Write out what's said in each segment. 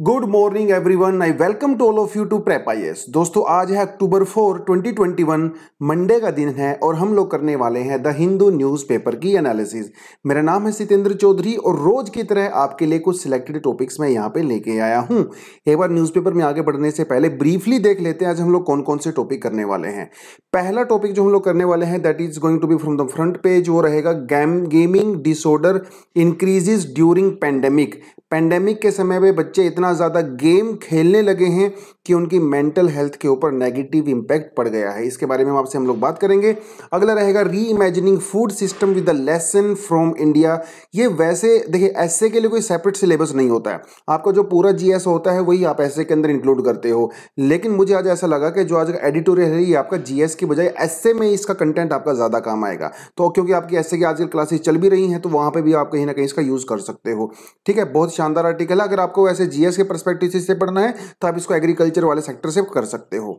good morning everyone I welcome to all of you to prep I S दोस्तों आज है October four twenty twenty one Monday का दिन है और हम लोग करने वाले हैं द हिंदू न्यूज पेपर की एनालिसिस मेरा नाम है सितेंद्र चौधरी और रोज की तरह आपके लिए कुछ सिलेक्टेड टॉपिक्स मैं यहाँ पे लेके आया हूँ एक बार न्यूज पेपर में आगे बढ़ने से पहले ब्रीफली देख लेते हैं आज हम लोग कौन कौन से टॉपिक करने वाले हैं पहला टॉपिक जो हम लोग करने वाले हैं that is going to be from the front page वो रहेगा गैम gaming disorder increases during pandemic pandemic के समय में बच्चे इतना इतना ज़्यादा गेम खेलने लगे हैं कि उनकी मेंटल हेल्थ के ऊपर नेगेटिव इम्पैक्ट पड़ गया है इसके बारे में हम आपसे हम लोग बात करेंगे अगला रहेगा reimagining food system with the lesson from India ये वैसे देखिए ऐसे के लिए कोई सेपरेट सिलेबस नहीं होता है आपका जो पूरा जी होता है वही आप ऐसे के अंदर इंक्लूड करते हो लेकिन मुझे आज ऐसा लगा कि जो आज एडिटोरियल है ये आपका जी की बजाय ऐसे में इसका कंटेंट आपका ज़्यादा काम आएगा तो क्योंकि आपकी ऐसे की आजकल क्लासेस चल भी रही हैं तो वहाँ पर भी आप कहीं ना कहीं इसका यूज़ कर सकते हो ठीक है बहुत शानदार आर्टिकल है अगर आपको ऐसे जी के परस्पेक्टिव से पढ़ना है तो आप इसको एग्रीकल्चर वाले सेक्टर से कर सकते हो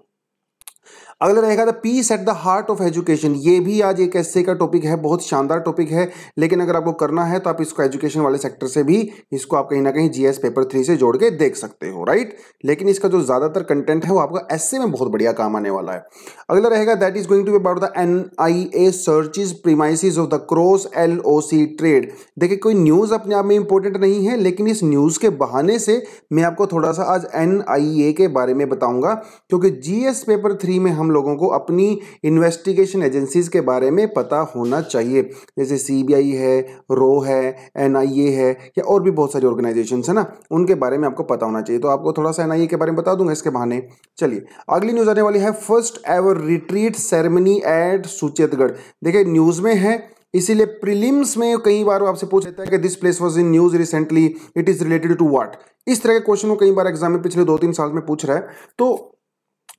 अगला रहेगा the peace at the heart of education ये भी आज एक ऐसे का टॉपिक है बहुत शानदार टॉपिक है लेकिन अगर आपको करना है तो आप इसको एजुकेशन वाले सेक्टर से भी इसको आप कहीं ना कहीं जीएस पेपर थ्री से जोड़ के देख सकते हो राइट लेकिन इसका जो ज़्यादातर कंटेंट है वो आपका ऐसे में बहुत बढ़िया काम आने वाला है अगला रहेगा that is going to be about the N I A is premises of the cross L O C trade देखिए कोई न्यूज़ अपने आप में इंपॉर्टेंट नहीं है लेकिन इस न्यूज़ के बहाने से मैं आपको थोड़ा सा आज एन आई ए के बारे में बताऊंगा क्योंकि जीएस पेपर थ्री में हम लोगों को अपनी इन्वेस्टिगेशन एजेंसीज के बारे में पता होना चाहिए जैसे सीबीआई है रो है एनआईए है या और भी बहुत सारी ऑर्गेनाइजेशन है ना उनके बारे में आपको पता होना चाहिए तो आपको थोड़ा सा एनआईए के बारे में बता दूंगा इसके बहाने चलिए अगली न्यूज़ आने वाली है first ever retreat ceremony at Suchetgarh देखिए न्यूज़ में है इसीलिए प्रीलिम्स में कई बार आपसे पूछ लेता है कि this place was in news recently it is related to what इस तरह के क्वेश्चन को कई बार एग्जाम में पिछले दो तीन साल में पूछ रहा है तो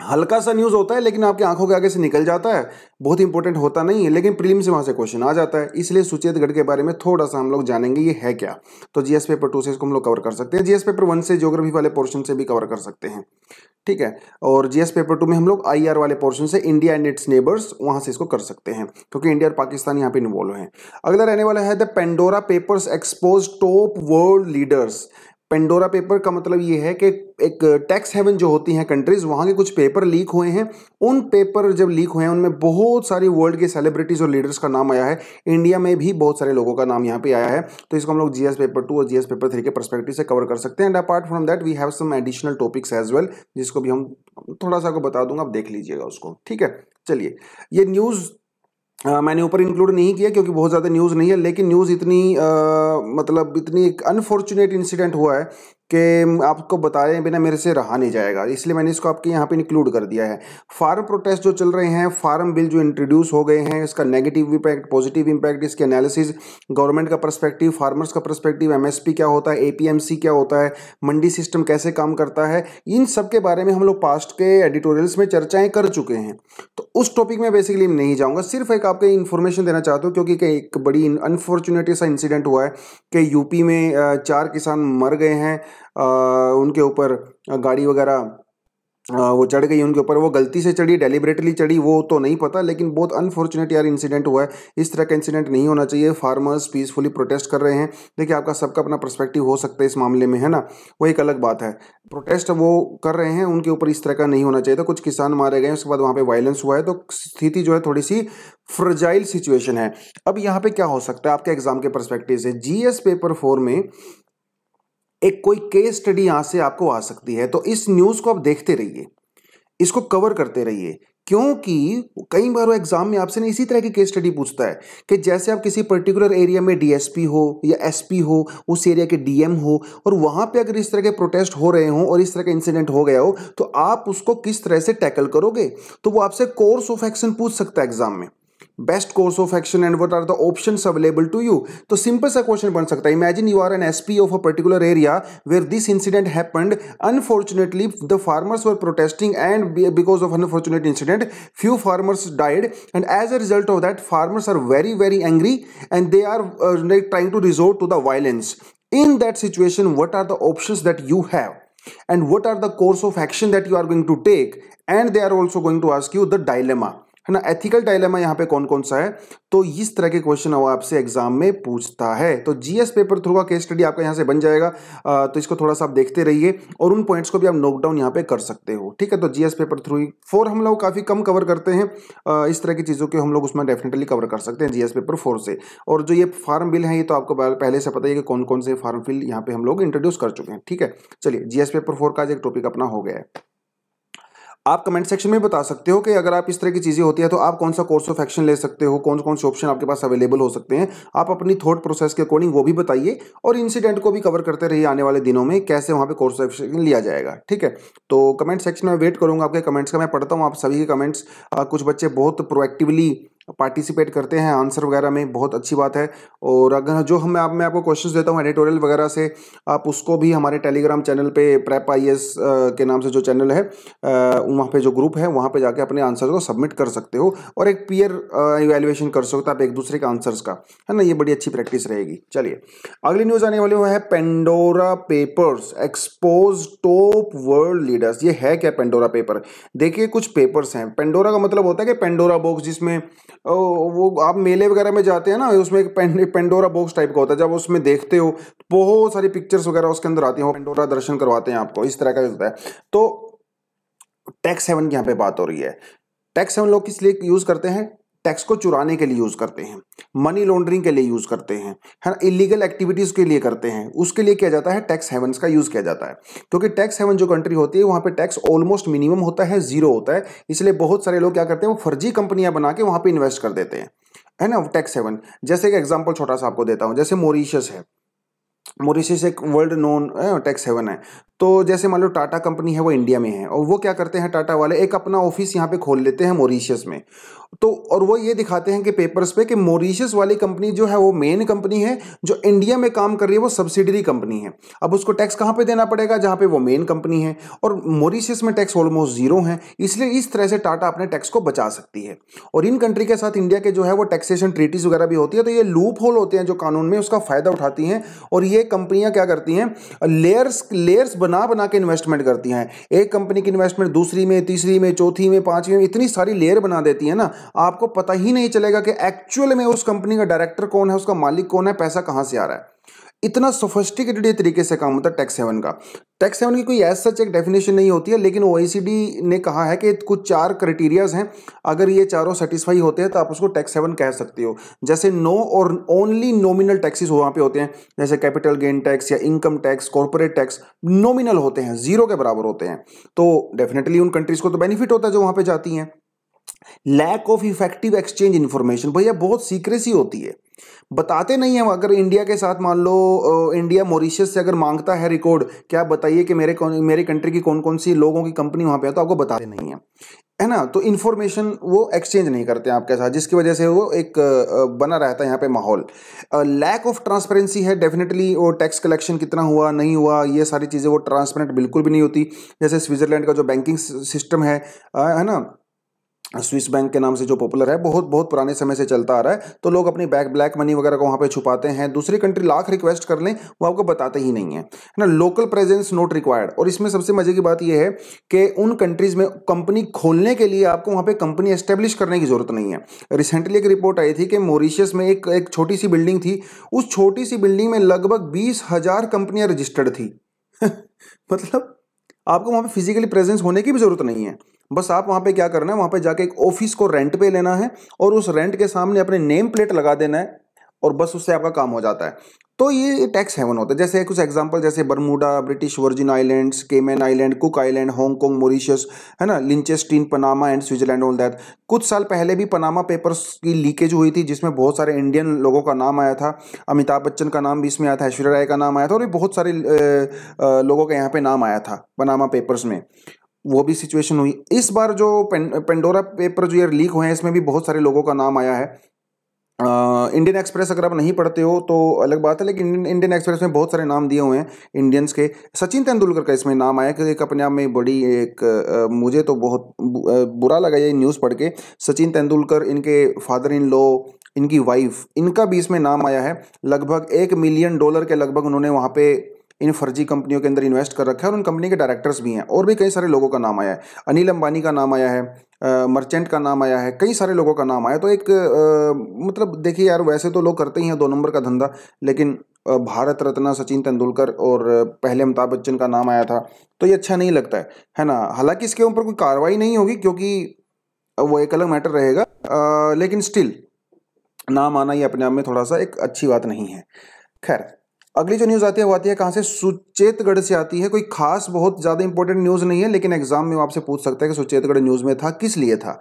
हल्का सा न्यूज़ होता है लेकिन आपकी आंखों के आगे से निकल जाता है बहुत इंपॉर्टेंट होता नहीं है लेकिन प्रीलिम से वहां से क्वेश्चन आ जाता है इसलिए सुचेतगढ़ के बारे में थोड़ा सा हम लोग जानेंगे ये है क्या तो जीएस पेपर टू से इसको हम लोग कवर कर सकते हैं जीएस पेपर वन से ज्योग्राफी वाले पोर्शन से भी कवर कर सकते हैं ठीक है और जीएस पेपर टू में हम लोग आई वाले पोर्शन से इंडिया एंड इट्स नेबर्स वहां से इसको कर सकते हैं क्योंकि इंडिया और पाकिस्तान यहाँ पे इन्वॉल्व है अगला रहने वाला है the Pandora papers expose top world leaders Pandora paper का मतलब ये है कि एक टैक्स हेवन जो होती हैं कंट्रीज़ वहाँ के कुछ पेपर लीक हुए हैं उन पेपर जब लीक हुए हैं उनमें बहुत सारी वर्ल्ड के सेलिब्रिटीज़ और लीडर्स का नाम आया है इंडिया में भी बहुत सारे लोगों का नाम यहाँ पे आया है तो इसको हम लोग जीएस पेपर टू और जीएस पेपर थ्री के परस्पेक्टिव से कवर कर सकते हैं and apart from that we have some additional topics as well जिसको भी हम थोड़ा सा को बता दूंगा आप देख लीजिएगा उसको ठीक है चलिए ये न्यूज़ मैंने ऊपर इंक्लूड नहीं किया क्योंकि बहुत ज़्यादा न्यूज़ नहीं है लेकिन न्यूज़ इतनी आ, मतलब इतनी एक अनफॉर्चुनेट इंसिडेंट हुआ है के आपको बताए बिना मेरे से रहा नहीं जाएगा इसलिए मैंने इसको आपके यहाँ पे इंक्लूड कर दिया है फार्म प्रोटेस्ट जो चल रहे हैं फार्म बिल जो इंट्रोड्यूस हो गए हैं इसका नेगेटिव इम्पैक्ट पॉजिटिव इम्पैक्ट इसके एनालिसिस गवर्नमेंट का पर्सपेक्टिव फार्मर्स का पर्सपेक्टिव एमएसपी क्या होता है ए क्या होता है मंडी सिस्टम कैसे काम करता है इन सब के बारे में हम लोग पास्ट के एडिटोरियल्स में चर्चाएँ कर चुके हैं तो उस टॉपिक में बेसिकली नहीं जाऊँगा सिर्फ एक आपको इन्फॉर्मेशन देना चाहता हूँ क्योंकि एक बड़ी अनफॉर्चुनेट सा इंसिडेंट हुआ है कि यूपी में चार किसान मर गए हैं उनके ऊपर गाड़ी वगैरह वो चढ़ गई उनके ऊपर वो गलती से चढ़ी डेलीबरेटली चढ़ी वो तो नहीं पता लेकिन बहुत अनफॉर्चुनेट यार इंसिडेंट हुआ है इस तरह का इंसिडेंट नहीं होना चाहिए फार्मर्स पीसफुली प्रोटेस्ट कर रहे हैं देखिए आपका सबका अपना पर्सपेक्टिव हो सकता है इस मामले में है ना वो एक अलग बात है प्रोटेस्ट वो कर रहे हैं उनके ऊपर इस तरह का नहीं होना चाहिए था तो कुछ किसान मारे गए उसके बाद वहाँ पर वायलेंस हुआ है तो स्थिति जो है थोड़ी सी फ्रजाइल सिचुएशन है अब यहाँ पे क्या हो सकता है आपके एग्जाम के परस्पेक्टिव से जी पेपर फोर में एक कोई केस स्टडी यहां से आपको आ सकती है तो इस न्यूज़ को आप देखते रहिए इसको कवर करते रहिए क्योंकि कई बार वो एग्जाम में आपसे इसी तरह की केस स्टडी पूछता है कि जैसे आप किसी पर्टिकुलर एरिया में डीएसपी हो या एसपी हो उस एरिया के डीएम हो और वहां पे अगर इस तरह के प्रोटेस्ट हो रहे हो और इस तरह का इंसिडेंट हो गया हो तो आप उसको किस तरह से टैकल करोगे तो वो आपसे कोर्स ऑफ एक्शन पूछ सकता है एग्जाम में best course of action and what are the options available to you so simple sa question ban sakta imagine you are an sp of a particular area where this incident happened unfortunately the farmers were protesting and because of unfortunate incident few farmers died and as a result of that farmers are very very angry and they are uh, trying to resort to the violence in that situation what are the options that you have and what are the course of action that you are going to take and they are also going to ask you the dilemma है ना ethical dilemma यहाँ पे कौन कौन सा है तो इस तरह के क्वेश्चन वो आपसे एग्जाम में पूछता है तो जीएस पेपर थ्रू का केस स्टडी आपका यहाँ से बन जाएगा आ, तो इसको थोड़ा सा आप देखते रहिए और उन पॉइंट्स को भी आप नोट डाउन यहाँ पे कर सकते हो ठीक है तो जीएस पेपर थ्रू ही फोर हम लोग काफ़ी कम कवर करते हैं आ, इस तरह की चीज़ों के हम लोग उसमें डेफिनेटली कवर कर सकते हैं जीएस पेपर फोर से और जो ये फार्म बिल है ये तो आपको पहले से पता है कि कौन कौन से फार्म बिल यहाँ पे हम लोग इंट्रोड्यूस कर चुके हैं ठीक है चलिए जीएस पेपर फोर का आज एक टॉपिक अपना हो गया है आप कमेंट सेक्शन में बता सकते हो कि अगर आप इस तरह की चीज़ें होती है तो आप कौन सा कोर्स ऑफ एक्शन ले सकते हो कौन कौन से ऑप्शन आपके पास अवेलेबल हो सकते हैं आप अपनी थॉट प्रोसेस के अकॉर्डिंग वो भी बताइए और इंसिडेंट को भी कवर करते रहिए आने वाले दिनों में कैसे वहाँ पे कोर्स ऑफ एक्शन लिया जाएगा ठीक है तो कमेंट सेक्शन में वेट करूँगा आपके कमेंट्स का मैं पढ़ता हूँ आप सभी के कमेंट्स कुछ बच्चे बहुत प्रोएक्टिवली पार्टिसिपेट करते हैं आंसर वगैरह में बहुत अच्छी बात है और अगर जो हम आप मैं आपको क्वेश्चंस देता हूँ एडिटोरियल वगैरह से आप उसको भी हमारे टेलीग्राम चैनल पे प्रेप आई के नाम से जो चैनल है वहाँ पे जो ग्रुप है वहाँ पे जाके अपने आंसर को सबमिट कर सकते हो और एक पीयर इवेल्युएशन कर सकते हो आप एक दूसरे के आंसर्स का है ना ये बड़ी अच्छी प्रैक्टिस रहेगी चलिए अगली न्यूज़ आने वाली है Pandora papers expose top world leaders ये है क्या पेंडोरा पेपर देखिए कुछ पेपर्स हैं पेंडोरा का मतलब होता है कि पेंडोरा बॉक्स जिसमें वो आप मेले वगैरह में जाते हैं ना उसमें एक पेंडोरा बॉक्स टाइप का होता है जब उसमें देखते हो बहुत सारी पिक्चर्स वगैरह उसके अंदर आती हैं पेंडोरा दर्शन करवाते हैं आपको इस तरह का होता है तो टैक्स सेवन की यहाँ पे बात हो रही है टैक्स सेवन लोग किस लिए यूज़ करते हैं टैक्स को चुराने के लिए यूज़ करते हैं मनी लॉन्ड्रिंग के लिए यूज़ करते हैं है ना इलीगल एक्टिविटीज़ के लिए करते हैं उसके लिए किया जाता है टैक्स हेवंस का यूज़ किया जाता है क्योंकि टैक्स हेवन जो कंट्री होती है वहाँ पे टैक्स ऑलमोस्ट मिनिमम होता है जीरो होता है इसलिए बहुत सारे लोग क्या करते हैं वो फर्जी कंपनियाँ बना के वहाँ पर इन्वेस्ट कर देते हैं है ना टैक्स हेवन जैसे एक एग्जाम्पल छोटा सा आपको देता हूँ जैसे मोरिशस है मोरिशस एक वर्ल्ड नोन टैक्स हेवन है तो जैसे मान लो टाटा कंपनी है वो इंडिया में है और वो क्या करते हैं टाटा वाले एक अपना ऑफिस यहाँ पे खोल लेते हैं मोरिशियस में तो और वो ये दिखाते हैं कि पेपर्स पे कि मॉरीशियस वाली कंपनी जो है वो मेन कंपनी है जो इंडिया में काम कर रही है वो सब्सिडरी कंपनी है अब उसको टैक्स कहाँ पे देना पड़ेगा जहाँ पे वो मेन कंपनी है और मोरिशियस में टैक्स ऑलमोस्ट जीरो है इसलिए इस तरह से टाटा अपने टैक्स को बचा सकती है और इन कंट्री के साथ इंडिया के जो है वो टैक्सेशन ट्रीटीज वगैरह भी होती है तो ये लूप होल होते हैं जो कानून में उसका फायदा उठाती हैं और ये कंपनियाँ क्या करती हैं लेयर्स लेयर्स बना बना बना के इन्वेस्टमेंट करती हैं एक कंपनी की इन्वेस्टमेंट दूसरी में तीसरी में चौथी में पांचवी में इतनी सारी लेयर बना देती है ना आपको पता ही नहीं चलेगा कि एक्चुअल में उस कंपनी का डायरेक्टर कौन है उसका मालिक कौन है पैसा कहाँ से आ रहा है इतना सोफिस्टिकेटेड तरीके से काम होता है टैक्स सेवन का टैक्स सेवन की कोई एज सच एक डेफिनेशन नहीं होती है लेकिन ओ ने कहा है कि कुछ चार क्राइटेरियाज हैं अगर ये चारों सेटिस्फाई होते हैं तो आप उसको टैक्स सेवन कह सकते हो जैसे नो और ओनली नॉमिनल टैक्सेस वहाँ पे होते हैं जैसे कैपिटल गेन टैक्स या income tax corporate tax nominal होते हैं जीरो के बराबर होते हैं तो डेफिनेटली उन कंट्रीज को तो बेनिफिट होता है जो वहाँ पर जाती हैं lack of effective exchange information भैया बहुत सीक्रेसी होती है बताते नहीं है अगर इंडिया के साथ मान लो इंडिया मॉरिशस से अगर मांगता है रिकॉर्ड क्या आप बताइए कि मेरे मेरे कंट्री की कौन कौन सी लोगों की कंपनी वहाँ पे है तो आपको बताते नहीं है है ना तो इन्फॉर्मेशन वो एक्सचेंज नहीं करते हैं आपके साथ जिसकी वजह से वो एक बना रहता है यहाँ पे माहौल लैक ऑफ ट्रांसपेरेंसी है डेफिनेटली वो टैक्स कलेक्शन कितना हुआ नहीं हुआ ये सारी चीज़ें वो ट्रांसपेरेंट बिल्कुल भी नहीं होती जैसे स्विट्ज़रलैंड का जो बैंकिंग सिस्टम है है ना स्विस बैंक के नाम से जो पॉपुलर है बहुत बहुत पुराने समय से चलता आ रहा है तो लोग अपनी बैक ब्लैक मनी वगैरह को वहाँ पे छुपाते हैं दूसरी कंट्री लाख रिक्वेस्ट कर लें वो आपको बताते ही नहीं है ना लोकल प्रेजेंस नॉट रिक्वायर्ड और इसमें सबसे मजे की बात यह है कि उन कंट्रीज़ में कंपनी खोलने के लिए आपको वहाँ पर कंपनी एस्टेब्लिश करने की ज़रूरत नहीं है रिसेंटली एक रिपोर्ट आई थी कि मोरिशियस में एक एक छोटी सी बिल्डिंग थी उस छोटी सी बिल्डिंग में लगभग बीस हज़ार रजिस्टर्ड थी मतलब आपको वहाँ पे फिजिकली प्रेजेंस होने की भी ज़रूरत नहीं है बस आप वहाँ पे क्या करना है वहाँ पे जाके एक ऑफिस को रेंट पे लेना है और उस रेंट के सामने अपने नेम प्लेट लगा देना है और बस उससे आपका काम हो जाता है तो ये टैक्स हेवन होता है जैसे कुछ एग्जांपल जैसे Bermuda British Virgin Islands Cayman Island Cook Island Hong Kong Mauritius है ना Liechtenstein Panama and Switzerland all that कुछ साल पहले भी पनामा पेपर्स की लीकेज हुई थी जिसमें बहुत सारे इंडियन लोगों का नाम आया था अमिताभ बच्चन का नाम भी इसमें आया था ऐश्वर्या राय का नाम आया था और भी बहुत सारे लोगों का यहाँ पे नाम आया था पनामा पेपर्स में वो भी सिचुएशन हुई इस बार जो पेंडोरा पेपर जो ये लीक हुए हैं इसमें भी बहुत सारे लोगों का नाम आया है इंडियन एक्सप्रेस अगर आप नहीं पढ़ते हो तो अलग बात है लेकिन इंडियन एक्सप्रेस में बहुत सारे नाम दिए हुए हैं इंडियंस के सचिन तेंदुलकर का इसमें नाम आया क्योंकि एक अपने आप में बड़ी एक आ, मुझे तो बहुत बुरा लगा ये न्यूज़ पढ़ के सचिन तेंदुलकर इनके फादर इन लॉ इनकी वाइफ इनका भी इसमें नाम आया है लगभग एक मिलियन डॉलर के लगभग उन्होंने वहाँ पे इन फर्जी कंपनियों के अंदर इन्वेस्ट कर रखा है और उन कंपनी के डायरेक्टर्स भी हैं और भी कई सारे लोगों का नाम आया है अनिल अंबानी का नाम आया है मर्चेंट का नाम आया है कई सारे लोगों का नाम आया तो एक आ, मतलब देखिए यार वैसे तो लोग करते ही हैं दो नंबर का धंधा लेकिन भारत रत्न सचिन तेंदुलकर और पहले अमिताभ बच्चन का नाम आया था तो ये अच्छा नहीं लगता है है ना हालांकि इसके ऊपर कोई कार्रवाई नहीं होगी क्योंकि वो एक अलग मैटर रहेगा लेकिन स्टिल नाम आना ही अपने आप में थोड़ा सा एक अच्छी बात नहीं है खैर अगली जो न्यूज़ आती है वो आती है कहाँ से सुचेतगढ़ से आती है कोई खास बहुत ज़्यादा इंपॉर्टेंट न्यूज़ नहीं है लेकिन एग्जाम में वो आपसे पूछ सकता है कि सुचेतगढ़ न्यूज़ में था किस लिए था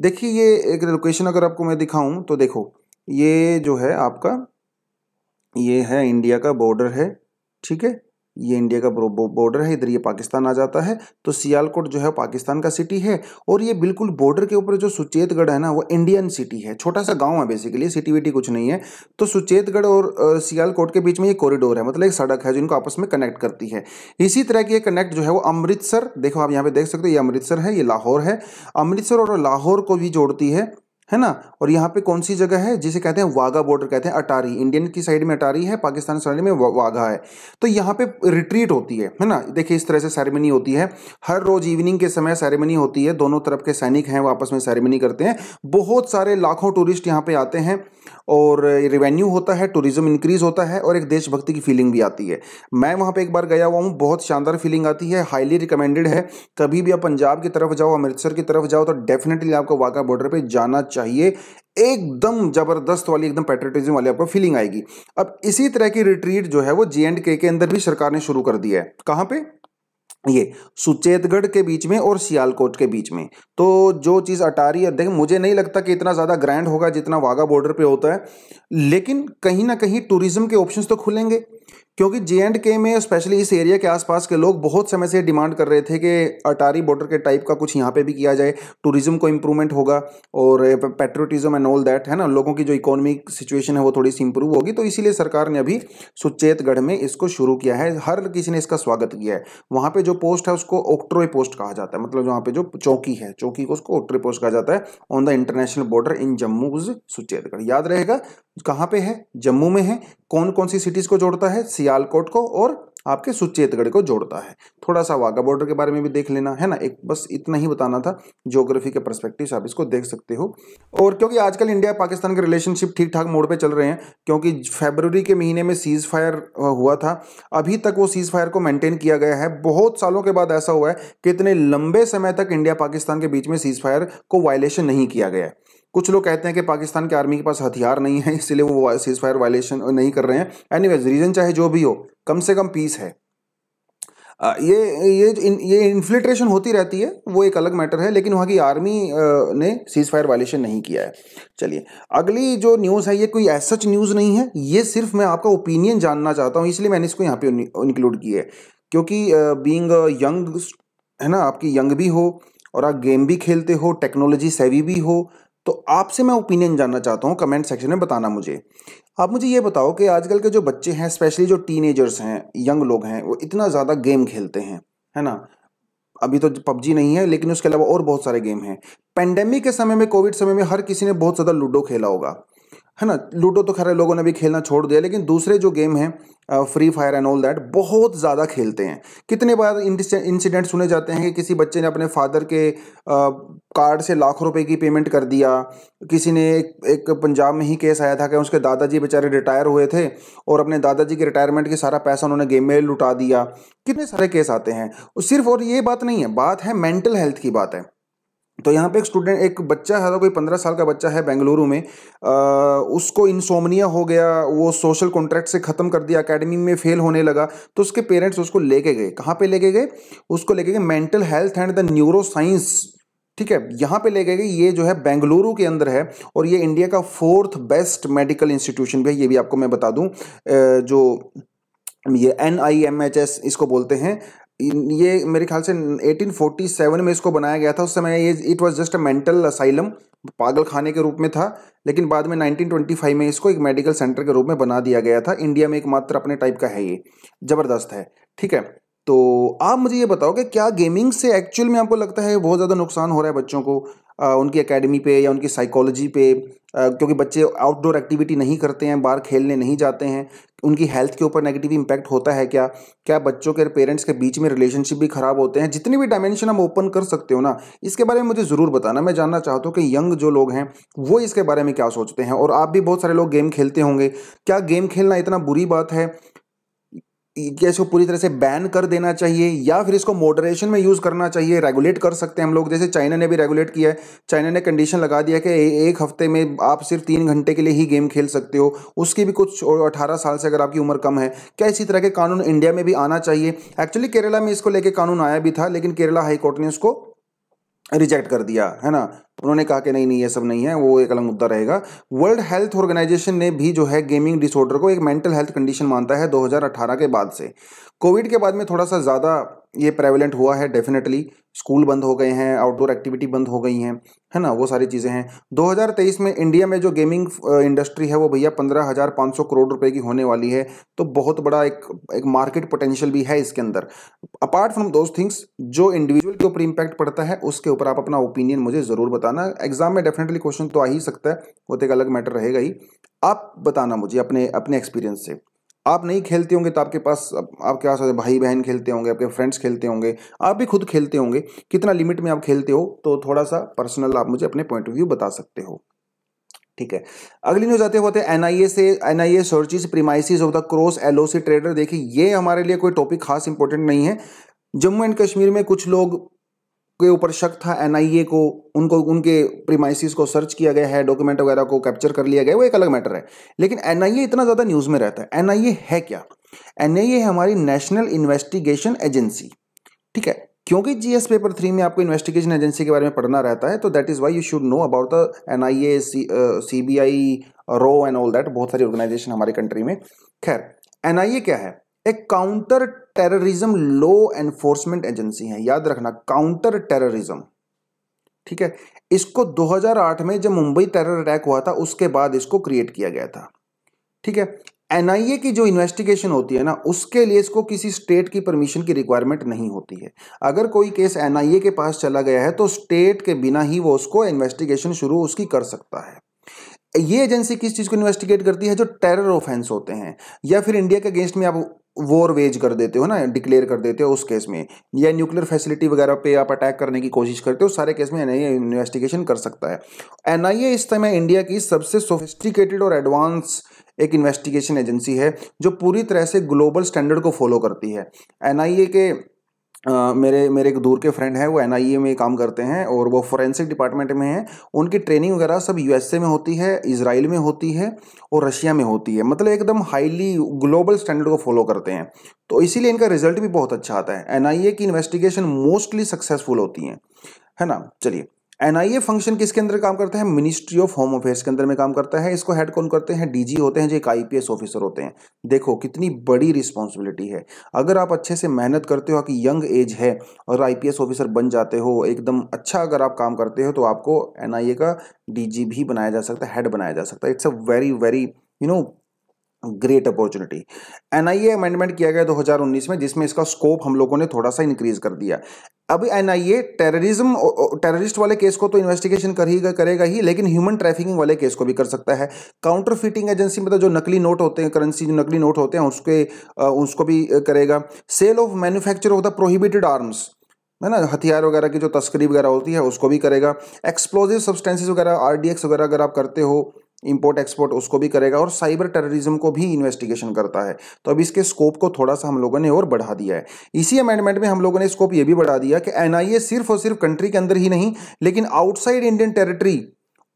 देखिए ये एक लोकेशन अगर आपको मैं दिखाऊं तो देखो ये जो है आपका ये है इंडिया का बॉर्डर है ठीक है ये इंडिया का बॉर्डर है इधर ये पाकिस्तान आ जाता है तो सियालकोट जो है पाकिस्तान का सिटी है और ये बिल्कुल बॉर्डर के ऊपर जो सुचेतगढ़ है ना वो इंडियन सिटी है छोटा सा गांव है बेसिकली सिटी विटी कुछ नहीं है तो सुचेतगढ़ और सियालकोट के बीच में ये कॉरिडोर है मतलब एक सड़क है जिनको आपस में कनेक्ट करती है इसी तरह की ये कनेक्ट जो है वो अमृतसर देखो आप यहाँ पे देख सकते हो ये अमृतसर है ये लाहौर है अमृतसर और लाहौर को भी जोड़ती है है ना और यहाँ पे कौन सी जगह है जिसे कहते हैं वाघा बॉर्डर कहते हैं अटारी इंडियन की साइड में अटारी है पाकिस्तान साइड में वाघा है तो यहाँ पे रिट्रीट होती है है ना देखिए इस तरह से सेरेमनी होती है हर रोज इवनिंग के समय सेरेमनी होती है दोनों तरफ के सैनिक हैं वो आपस में सेरेमनी करते हैं बहुत सारे लाखों टूरिस्ट यहाँ पे आते हैं और रेवेन्यू होता है टूरिज्म इंक्रीज़ होता है और एक देशभक्ति की फीलिंग भी आती है मैं वहाँ पर एक बार गया हुआ हूँ बहुत शानदार फीलिंग आती है हाईली रिकमेंडेड है कभी भी आप पंजाब की तरफ जाओ अमृतसर की तरफ जाओ तो डेफिनेटली आपको वाघा बॉर्डर पर जाना चाहिए एकदम ज़बरदस्त वाली एकदम पेट्रेटिज्म वाली आपको फीलिंग आएगी अब इसी तरह की रिट्रीट जो है वो जे एंड के के अंदर भी सरकार ने शुरू कर दिया है कहाँ पे ये सुचेतगढ़ के बीच में और सियालकोट के बीच में तो जो चीज़ अटारी है देख मुझे नहीं लगता कि इतना ज़्यादा ग्रैंड होगा जितना वाघा बॉर्डर पे होता है लेकिन कहीं ना कहीं टूरिज्म के ऑप्शंस तो खुलेंगे क्योंकि जे एंड के में स्पेशली इस एरिया के आसपास के लोग बहुत समय से डिमांड कर रहे थे कि अटारी बॉर्डर के टाइप का कुछ यहाँ पे भी किया जाए टूरिज्म को इम्प्रूवमेंट होगा और पेट्रोटिज्म एंड ऑल दैट है ना लोगों की जो इकोनॉमिक सिचुएशन है वो थोड़ी सी इंप्रूव होगी तो इसीलिए सरकार ने अभी सुचेतगढ़ में इसको शुरू किया है हर किसी ने इसका स्वागत किया है वहाँ पर जो पोस्ट है उसको ओक्ट्रोय पोस्ट कहा जाता है मतलब जहाँ पे जो चौकी है चौकी को उसको ओक्ट्रो पोस्ट कहा जाता है on the international border in Jammu Suchetgarh याद रहेगा कहाँ पे है जम्मू में है कौन कौन सी सिटीज़ को जोड़ता है सियालकोट को और आपके सुचेतगढ़ को जोड़ता है थोड़ा सा वाघा बॉर्डर के बारे में भी देख लेना है ना एक बस इतना ही बताना था ज्योग्राफी के परस्पेक्टिव से आप इसको देख सकते हो और क्योंकि आजकल इंडिया पाकिस्तान के रिलेशनशिप ठीक ठाक मोड़ पे चल रहे हैं क्योंकि फेबररी के महीने में सीज़ फायर हुआ था अभी तक वो सीज़ फायर को मेंटेन किया गया है बहुत सालों के बाद ऐसा हुआ है कि इतने लंबे समय तक इंडिया पाकिस्तान के बीच में सीज़ फायर को वायलेशन नहीं किया गया है कुछ लोग कहते हैं कि पाकिस्तान की आर्मी के पास हथियार नहीं है इसलिए वो सीज फायर वायलेशन नहीं कर रहे हैं एनी रीजन चाहे जो भी हो कम से कम पीस है ये ये ये इन्फिल्ट्रेशन होती रहती है वो एक अलग मैटर है लेकिन वहाँ की आर्मी ने सीज फायर वायलेशन नहीं किया है चलिए अगली जो न्यूज़ है ये कोई सच न्यूज़ नहीं है ये सिर्फ मैं आपका ओपिनियन जानना चाहता हूँ इसलिए मैंने इसको यहाँ पे इंक्लूड किया है क्योंकि बींग यंग है ना आपकी यंग भी हो और आप गेम भी खेलते हो टेक्नोलॉजी सेवी भी हो तो आपसे मैं ओपिनियन जानना चाहता हूँ कमेंट सेक्शन में बताना मुझे आप मुझे ये बताओ कि आजकल के जो बच्चे हैं स्पेशली जो टीनेजर्स हैं यंग लोग हैं वो इतना ज़्यादा गेम खेलते हैं है ना अभी तो पबजी नहीं है लेकिन उसके अलावा और बहुत सारे गेम हैं पेंडेमिक के समय में कोविड समय में हर किसी ने बहुत ज़्यादा लूडो खेला होगा है ना लूडो तो खैर लोगों ने भी खेलना छोड़ दिया लेकिन दूसरे जो गेम हैं free fire and all that बहुत ज़्यादा खेलते हैं कितने बार इंसिडेंट सुने जाते हैं कि किसी बच्चे ने अपने फादर के कार्ड से लाखों रुपए की पेमेंट कर दिया किसी ने एक, एक पंजाब में ही केस आया था कि उसके दादाजी बेचारे रिटायर हुए थे और अपने दादाजी के रिटायरमेंट के सारा पैसा उन्होंने गेम में लुटा दिया कितने सारे केस आते हैं सिर्फ और ये बात नहीं है बात है मेंटल हेल्थ की बात है तो यहाँ पे एक स्टूडेंट एक बच्चा है तो कोई पंद्रह साल का बच्चा है बेंगलुरु में आ, उसको इंसोमनिया हो गया वो सोशल कॉन्ट्रैक्ट से ख़त्म कर दिया एकेडमी में फेल होने लगा तो उसके पेरेंट्स उसको लेके गए कहाँ पे लेके गए उसको लेके गए mental health and the neuroscience ठीक है यहाँ पे ले गए ये जो है बेंगलुरु के अंदर है और ये इंडिया का फोर्थ बेस्ट मेडिकल इंस्टीट्यूशन भी है ये भी आपको मैं बता दूँ जो ये N I M H S इसको बोलते हैं ये मेरे ख्याल से 1847 में इसको बनाया गया था उस समय ये it was just a mental asylum पागल खाने के रूप में था लेकिन बाद में 1925 में इसको एक मेडिकल सेंटर के रूप में बना दिया गया था इंडिया में एकमात्र अपने टाइप का है ये ज़बरदस्त है ठीक है तो आप मुझे ये बताओ कि क्या गेमिंग से एक्चुअल में आपको लगता है बहुत ज़्यादा नुकसान हो रहा है बच्चों को आ, उनकी एकेडमी पे या उनकी साइकोलॉजी पे आ, क्योंकि बच्चे आउटडोर एक्टिविटी नहीं करते हैं बाहर खेलने नहीं जाते हैं उनकी हेल्थ के ऊपर नेगेटिव इम्पैक्ट होता है क्या क्या बच्चों के पेरेंट्स के बीच में रिलेशनशिप भी खराब होते हैं जितने भी डायमेंशन हम ओपन कर सकते हो ना इसके बारे में मुझे ज़रूर बताना मैं जानना चाहता हूँ कि यंग जो लोग हैं वो इसके बारे में क्या सोचते हैं और आप भी बहुत सारे लोग गेम खेलते होंगे क्या गेम खेलना इतना बुरी बात है इसको पूरी तरह से बैन कर देना चाहिए या फिर इसको मॉडरेशन में यूज़ करना चाहिए रेगुलेट कर सकते हैं हम लोग जैसे चाइना ने भी रेगुलेट किया है चाइना ने कंडीशन लगा दिया कि एक हफ्ते में आप सिर्फ तीन घंटे के लिए ही गेम खेल सकते हो उसकी भी कुछ अठारह साल से अगर आपकी उम्र कम है क्या इसी तरह के कानून इंडिया में भी आना चाहिए एक्चुअली केरला में इसको लेकर कानून आया भी था लेकिन केरला हाईकोर्ट ने उसको रिजेक्ट कर दिया है ना उन्होंने कहा कि नहीं नहीं ये सब नहीं है वो एक अलग मुद्दा रहेगा वर्ल्ड हेल्थ ऑर्गेनाइजेशन ने भी जो है गेमिंग डिसऑर्डर को एक मेंटल हेल्थ कंडीशन मानता है 2018 के बाद से कोविड के बाद में थोड़ा सा ज़्यादा ये प्रेवलेंट हुआ है डेफिनेटली स्कूल बंद हो गए हैं आउटडोर एक्टिविटी बंद हो गई हैं है ना वो सारी चीज़ें हैं 2023 में इंडिया में जो गेमिंग इंडस्ट्री है वो भैया पंद्रह हज़ार पाँच सौ करोड़ रुपए की होने वाली है तो बहुत बड़ा एक एक मार्केट पोटेंशियल भी है इसके अंदर अपार्ट फ्रॉम दोज थिंग्स जो इंडिविजुअल के ऊपर इम्पैक्ट पड़ता है उसके ऊपर आप अपना ओपिनियन मुझे ज़रूर बताना एग्जाम में डेफिनेटली क्वेश्चन तो आ ही सकता है वो तो एक अलग मैटर रहेगा ही आप बताना मुझे अपने अपने एक्सपीरियंस से आप नहीं खेलते होंगे तो आपके पास आपके पास भाई बहन खेलते होंगे आपके फ्रेंड्स खेलते होंगे आप भी खुद खेलते होंगे कितना लिमिट में आप खेलते हो तो थोड़ा सा पर्सनल आप मुझे अपने पॉइंट ऑफ व्यू बता सकते हो ठीक है अगली न्यूज आते होते हैं एनआईए से NIA searches premises of the cross LOC trader देखिए ये हमारे लिए कोई टॉपिक खास इंपॉर्टेंट नहीं है जम्मू एंड कश्मीर में कुछ लोग के ऊपर शक था एनआईए को उनको उनके प्रीमाइसिस को सर्च किया गया है डॉक्यूमेंट वगैरह को कैप्चर कर लिया गया वो एक अलग मैटर है लेकिन एनआईए इतना ज़्यादा न्यूज़ में रहता है एनआईए है क्या एनआईए है हमारी नेशनल इन्वेस्टिगेशन एजेंसी ठीक है क्योंकि जीएस पेपर थ्री में आपको इन्वेस्टिगेशन एजेंसी के बारे में पढ़ना रहता है तो that is why you should know about the N I A C B I रो एंड ऑल दैट बहुत सारी ऑर्गेनाइजेशन हमारे कंट्री में खैर एन आई ए क्या है एक counter terrorism law enforcement agency है याद रखना काउंटर टेररिज्म ठीक है इसको 2008 में जब मुंबई टेरर अटैक हुआ था उसके बाद इसको क्रिएट किया गया था ठीक है एनआईए की जो इन्वेस्टिगेशन होती है ना उसके लिए इसको किसी स्टेट की परमिशन की रिक्वायरमेंट नहीं होती है अगर कोई केस एनआईए के पास चला गया है तो स्टेट के बिना ही वो उसको इन्वेस्टिगेशन शुरू उसकी कर सकता है ये एजेंसी किस चीज़ को इन्वेस्टिगेट करती है जो टेरर ऑफेंस होते हैं या फिर इंडिया के अगेंस्ट में आप वॉर वेज कर देते हो ना डिक्लेयर कर देते हो उस केस में या न्यूक्लियर फैसिलिटी वगैरह पे आप अटैक करने की कोशिश करते हो सारे केस में एनआईए इन्वेस्टिगेशन कर सकता है एनआईए इस समय इंडिया की सबसे सोफिस्टिकेटेड और एडवांस एक इन्वेस्टिगेशन एजेंसी है जो पूरी तरह से ग्लोबल स्टैंडर्ड को फॉलो करती है एनआईए के मेरे मेरे एक दूर के फ्रेंड हैं वो एन e में काम करते हैं और वो फॉरेंसिक डिपार्टमेंट में हैं उनकी ट्रेनिंग वगैरह सब यू में होती है इसराइल में होती है और रशिया में होती है मतलब एकदम हाईली ग्लोबल स्टैंडर्ड को फॉलो करते हैं तो इसीलिए इनका रिजल्ट भी बहुत अच्छा आता है एन e की इन्वेस्टिगेशन मोस्टली सक्सेसफुल होती हैं है ना चलिए एनआईए फंक्शन किसके अंदर काम करता है मिनिस्ट्री ऑफ होम अफेयर्स के अंदर में काम करता है इसको हेड कौन करते हैं डीजी होते हैं जो एक आईपीएस ऑफिसर होते हैं देखो कितनी बड़ी रिस्पॉन्सिबिलिटी है अगर आप अच्छे से मेहनत करते हो कि यंग एज है और आईपीएस ऑफिसर बन जाते हो एकदम अच्छा अगर आप काम करते हो तो आपको एनआईए का डीजी भी बनाया जा सकता है हेड बनाया जा सकता है it's a very very you know great opportunity NIA amendment किया गया 2019 में जिसमें इसका स्कोप हम लोगों ने थोड़ा सा इंक्रीज कर दिया अब एनआईए टेररिज्म टेररिस्ट वाले केस को तो इन्वेस्टिगेशन कर ही करेगा ही लेकिन ह्यूमन ट्रैफिकिंग वाले केस को भी कर सकता है काउंटर फिटिंग एजेंसी मतलब जो नकली नोट होते हैं करेंसी जो नकली नोट होते हैं उसके उसको भी करेगा sell off manufacture of the prohibited arms है ना हथियार वगैरह की जो तस्करी वगैरह होती है उसको भी करेगा एक्सप्लोजिव सब्सटेंसेज वगैरह आर वगैरह अगर आप करते हो इंपोर्ट एक्सपोर्ट उसको भी करेगा और साइबर टेररिज्म को भी इन्वेस्टिगेशन करता है तो अब इसके स्कोप को थोड़ा सा हम लोगों ने और बढ़ा दिया है इसी अमेंडमेंट में हम लोगों ने स्कोप ये भी बढ़ा दिया कि एन सिर्फ और सिर्फ कंट्री के अंदर ही नहीं लेकिन आउटसाइड इंडियन टेरिटरी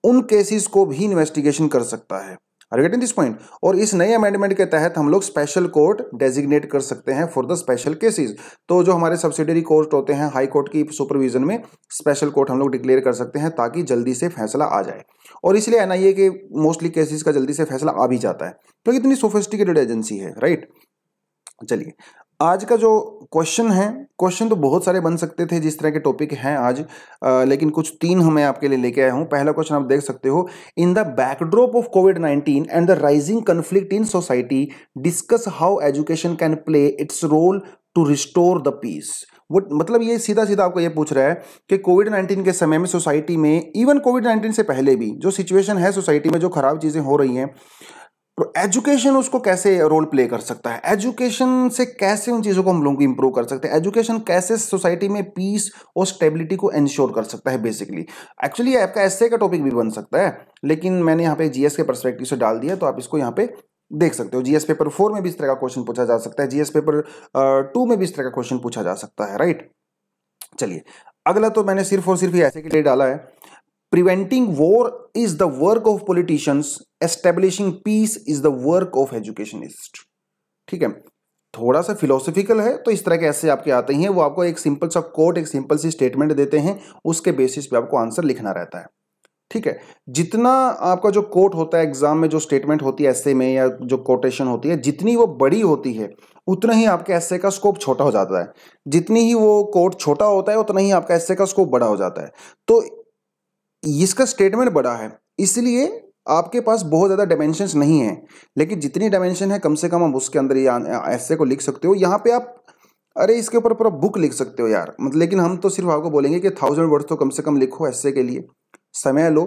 उन केसेस को भी इन्वेस्टिगेशन कर सकता है आर गेटिंग दिस पॉइंट और इस नए अमेंडमेंट के तहत हम लोग स्पेशल कोर्ट डेजिग्नेट कर सकते हैं फॉर द स्पेशल केसेस तो जो हमारे सब्सिडरी कोर्ट होते हैं हाई कोर्ट की सुपरविजन में स्पेशल कोर्ट हम लोग डिक्लेयर कर सकते हैं ताकि जल्दी से फैसला आ जाए और इसलिए एनआईए के मोस्टली केसेस का जल्दी से फैसला आ भी जाता है क्योंकि तो इतनी सोफिस्टिकेटेड एजेंसी है राइट चलिए आज का जो क्वेश्चन हैं क्वेश्चन तो बहुत सारे बन सकते थे जिस तरह के टॉपिक हैं आज आ, लेकिन कुछ तीन हमें आपके लिए लेके आया हूँ पहला क्वेश्चन आप देख सकते हो in the backdrop of covid 19 and the rising conflict in society discuss how education can play its role to restore the peace वो मतलब ये सीधा सीधा आपको ये पूछ रहा है कि कोविड नाइन्टीन के समय में सोसाइटी में इवन कोविड नाइन्टीन से पहले भी जो सिचुएशन है सोसाइटी में जो खराब चीज़ें हो रही हैं एजुकेशन उसको कैसे रोल प्ले कर सकता है एजुकेशन से कैसे उन चीज़ों को हम लोगों को इम्प्रूव कर सकते हैं एजुकेशन कैसे सोसाइटी में पीस और स्टेबिलिटी को इंश्योर कर सकता है बेसिकली एक्चुअली आपका ऐसे का टॉपिक भी बन सकता है लेकिन मैंने यहाँ पे जीएस के परस्पेक्टिव से डाल दिया तो आप इसको यहाँ पे देख सकते हो जीएस पेपर फोर में भी इस तरह का क्वेश्चन पूछा जा सकता है जीएस पेपर टू में भी इस तरह का क्वेश्चन पूछा जा सकता है राइट चलिए अगला तो मैंने सिर्फ और सिर्फ ऐसे के लिए डाला है preventing war is the work of politicians establishing peace is the work of educationist ठीक है थोड़ा सा फिलोसफिकल है तो इस तरह के ऐसे आपके आते ही हैं वो आपको एक सिंपल सा कोट एक सिंपल सी स्टेटमेंट देते हैं उसके बेसिस पे आपको आंसर लिखना रहता है ठीक है जितना आपका जो कोट होता है एग्जाम में जो स्टेटमेंट होती है ऐसे में या जो कोटेशन होती है जितनी वो बड़ी होती है उतना ही आपके ऐसे का स्कोप छोटा हो जाता है जितनी ही वो कोट छोटा होता है उतना ही आपका ऐसे का स्कोप बड़ा हो जाता है तो इसका स्टेटमेंट बड़ा है इसलिए आपके पास बहुत ज़्यादा डायमेंशन नहीं है लेकिन जितनी डायमेंशन है कम से कम आप उसके अंदर ये ऐसे को लिख सकते हो यहाँ पे आप अरे इसके ऊपर पूरा बुक लिख सकते हो यार मतलब लेकिन हम तो सिर्फ आपको बोलेंगे कि थाउजेंड वर्ड्स तो कम से कम लिखो ऐसे के लिए समय लो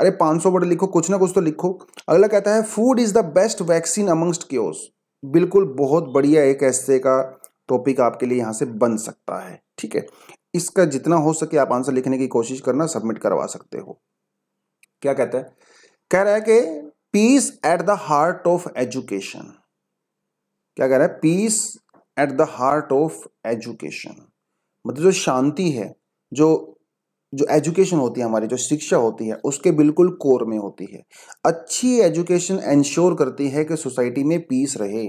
अरे पाँच सौ वर्ड लिखो कुछ ना कुछ तो लिखो अगला कहता है food is the best vaccine amongst cures बिल्कुल बहुत बढ़िया एक ऐसे का टॉपिक आपके लिए यहाँ से बन सकता है ठीक है इसका जितना हो सके आप आंसर लिखने की कोशिश करना सबमिट करवा सकते हो क्या कहता है कह रहा है कि peace at the heart of education क्या कह रहा है peace at the heart of education मतलब जो शांति है जो जो एजुकेशन होती है हमारी जो शिक्षा होती है उसके बिल्कुल कोर में होती है अच्छी एजुकेशन एंश्योर करती है कि सोसाइटी में पीस रहे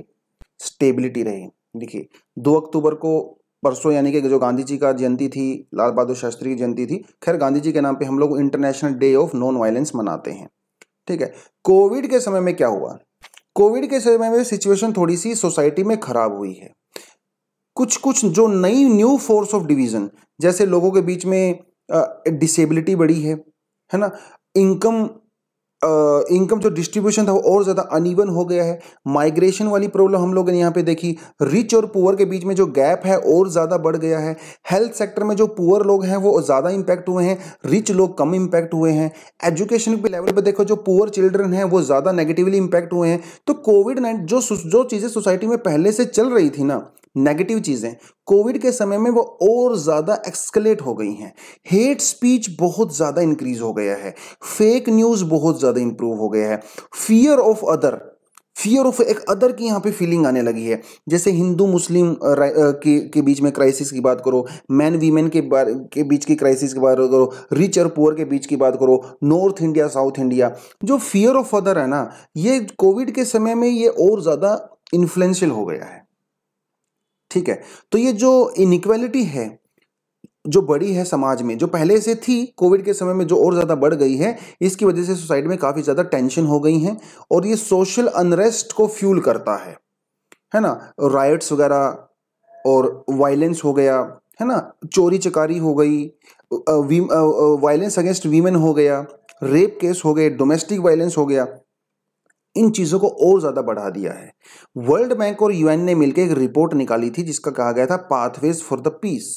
स्टेबिलिटी रहे देखिए दो अक्टूबर को परसों यानी कि जो गांधी जी का जयंती थी लाल बहादुर शास्त्री की जयंती थी खैर गांधी जी के नाम पे हम लोग international day of non violence मनाते हैं ठीक है कोविड के समय में क्या हुआ कोविड के समय में सिचुएशन थोड़ी सी सोसाइटी में खराब हुई है कुछ कुछ जो नई न्यू फोर्स ऑफ डिवीज़न जैसे लोगों के बीच में डिसेबिलिटी बढ़ी है है ना इनकम इनकम जो डिस्ट्रीब्यूशन था वो और ज़्यादा अनइवन हो गया है माइग्रेशन वाली प्रॉब्लम हम लोगों ने यहाँ पे देखी रिच और पुअर के बीच में जो गैप है और ज़्यादा बढ़ गया है हेल्थ सेक्टर में जो पुअर लोग हैं वो ज़्यादा इंपैक्ट हुए हैं रिच लोग कम इंपैक्ट हुए हैं एजुकेशन के लेवल पर देखो जो पुअर चिल्ड्रन हैं वो ज़्यादा नेगेटिवली इम्पैक्ट हुए हैं तो कोविड नाइन जो जो चीज़ें सोसाइटी में पहले से चल रही थी ना नेगेटिव चीज़ें कोविड के समय में वो और ज़्यादा एक्सकलेट हो गई हैं हेट स्पीच बहुत ज़्यादा इंक्रीज हो गया है फेक न्यूज़ बहुत ज़्यादा इंप्रूव हो गया है fear of other fear of एक अदर की यहाँ पे फीलिंग आने लगी है जैसे हिंदू मुस्लिम के के बीच में क्राइसिस की बात करो मैन वीमेन के बार के बीच की क्राइसिस की बात करो रिच और पुअर के बीच की बात करो नॉर्थ इंडिया साउथ इंडिया जो फियर ऑफ अदर है ना ये कोविड के समय में ये और ज़्यादा इन्फ्लुएंशियल हो गया है ठीक है तो ये जो इनक्वेलिटी है जो बड़ी है समाज में जो पहले से थी कोविड के समय में जो और ज़्यादा बढ़ गई है इसकी वजह से सोसाइटी में काफ़ी ज़्यादा टेंशन हो गई है और ये सोशल अनरेस्ट को फ्यूल करता है है ना राइट्स वगैरह और वायलेंस हो गया है ना चोरी चकारी हो गई वायलेंस अगेंस्ट वीमेन हो गया रेप केस हो गए डोमेस्टिक वायलेंस हो गया इन चीज़ों को और ज़्यादा बढ़ा दिया है वर्ल्ड बैंक और यूएन ने मिलकर एक रिपोर्ट निकाली थी जिसका कहा गया था पाथवेज फॉर द पीस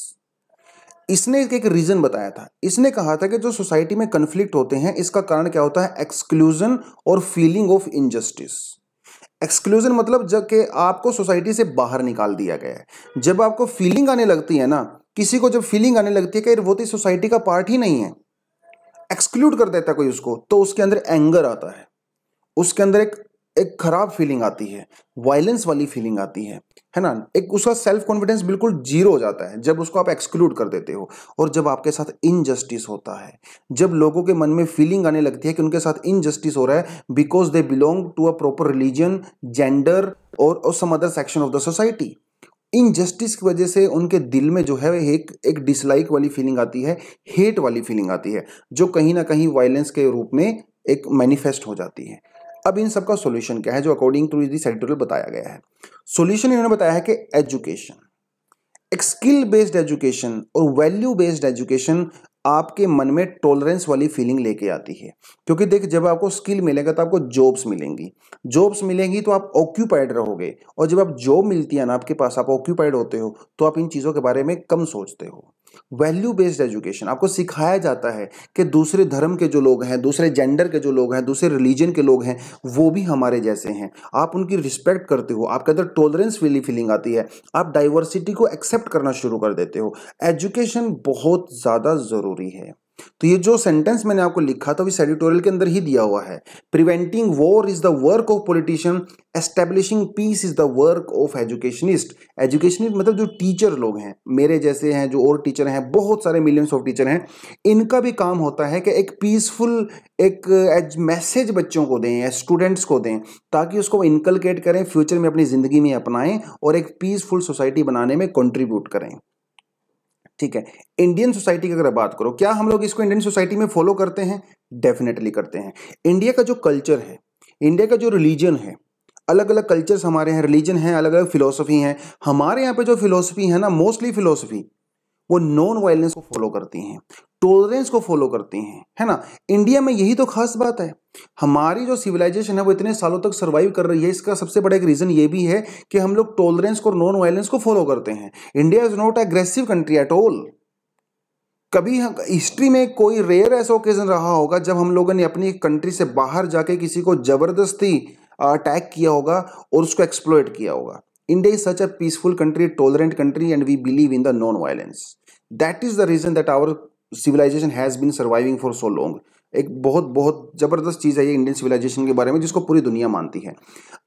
इसने एक रीज़न बताया था इसने कहा था कि जो सोसाइटी में कंफ्लिक्ट होते हैं इसका कारण क्या होता है एक्सक्लूजन और फीलिंग ऑफ इनजस्टिस एक्सक्लूजन मतलब जब के आपको सोसाइटी से बाहर निकाल दिया गया है जब आपको फीलिंग आने लगती है ना किसी को जब फीलिंग आने लगती है कि वो तो सोसाइटी का पार्ट ही नहीं है एक्सक्लूड कर देता कोई उसको तो उसके अंदर एंगर आता है उसके अंदर एक एक खराब फीलिंग आती है वायलेंस वाली फीलिंग आती है है ना एक उसका सेल्फ कॉन्फिडेंस बिल्कुल जीरो हो जाता है जब उसको आप एक्सक्लूड कर देते हो और जब आपके साथ इनजस्टिस होता है जब लोगों के मन में फीलिंग आने लगती है कि उनके साथ इनजस्टिस हो रहा है because they belong to a proper religion gender और some other section of the society injustice की वजह से उनके दिल में जो है एक एक डिसलाइक वाली फीलिंग आती है हेट वाली फीलिंग आती है जो कहीं ना कहीं वायलेंस के रूप में एक मैनिफेस्ट हो जाती है अब इन सबका सोल्यूशन क्या है जो अकॉर्डिंग टू दिस एडिटोरियल बताया गया है सोल्यूशन इन्होंने बताया है कि एजुकेशन एक स्किल बेस्ड एजुकेशन और वैल्यू बेस्ड एजुकेशन आपके मन में टॉलरेंस वाली फीलिंग लेके आती है क्योंकि देख जब आपको स्किल मिलेगा तो आपको जॉब्स मिलेंगी जॉब्स मिलेंगी तो आप ऑक्यूपाइड रहोगे और जब आप जॉब मिलती है ना आपके पास आप ऑक्यूपाइड होते हो तो आप इन चीज़ों के बारे में कम सोचते हो वैल्यू बेस्ड एजुकेशन आपको सिखाया जाता है कि दूसरे धर्म के जो लोग हैं दूसरे जेंडर के जो लोग हैं दूसरे रिलीजन के लोग हैं वो भी हमारे जैसे हैं आप उनकी रिस्पेक्ट करते हो आपके अंदर टॉलरेंस वाली फीलिंग आती है आप डाइवर्सिटी को एक्सेप्ट करना शुरू कर देते हो एजुकेशन बहुत ज़्यादा ज़रूरी है तो ये जो सेंटेंस मैंने आपको लिखा था वो इस एडिटोरियल के अंदर ही दिया हुआ है preventing war is the work of politician establishing peace is the work of educationist educationist मतलब जो टीचर लोग हैं मेरे जैसे हैं जो और टीचर हैं बहुत सारे मिलियंस ऑफ टीचर हैं इनका भी काम होता है कि एक पीसफुल एक मैसेज बच्चों को दें स्टूडेंट्स को दें ताकि उसको इनकलकेट करें फ्यूचर में अपनी ज़िंदगी में अपनाएं और एक पीसफुल सोसाइटी बनाने में कॉन्ट्रीब्यूट करें ठीक है इंडियन सोसाइटी की अगर बात करो क्या हम लोग इसको इंडियन सोसाइटी में फॉलो करते हैं डेफिनेटली करते हैं इंडिया का जो कल्चर है इंडिया का जो रिलीजन है अलग अलग कल्चर्स हमारे यहाँ रिलीजन है अलग अलग फिलोसफी हैं हमारे यहाँ पे जो फिलोसफी है ना मोस्टली फिलोसफी वो नॉन वायलेंस को फॉलो करती हैं टोलरेंस को फॉलो करते हैं है ना इंडिया में यही तो खास बात है हमारी जो सिविलाइजेशन है वो इतने सालों तक सर्वाइव कर रही है इसका सबसे बड़ा एक रीजन ये भी है कि हम लोग टोलरेंस को नॉन वायलेंस को फॉलो करते हैं India is not aggressive country at all कभी हिस्ट्री में कोई रेयर ऐसा ओकेजन रहा होगा जब हम लोगों ने अपनी कंट्री से बाहर जाके किसी को जबरदस्ती अटैक किया होगा और उसको एक्सप्लोइट किया होगा India is such a peaceful country tolerant country and we believe in the non violence that is the reason that our civilisation has been surviving for so long एक बहुत बहुत ज़बरदस्त चीज़ है ये इंडियन सिविलाइजेशन के बारे में जिसको पूरी दुनिया मानती है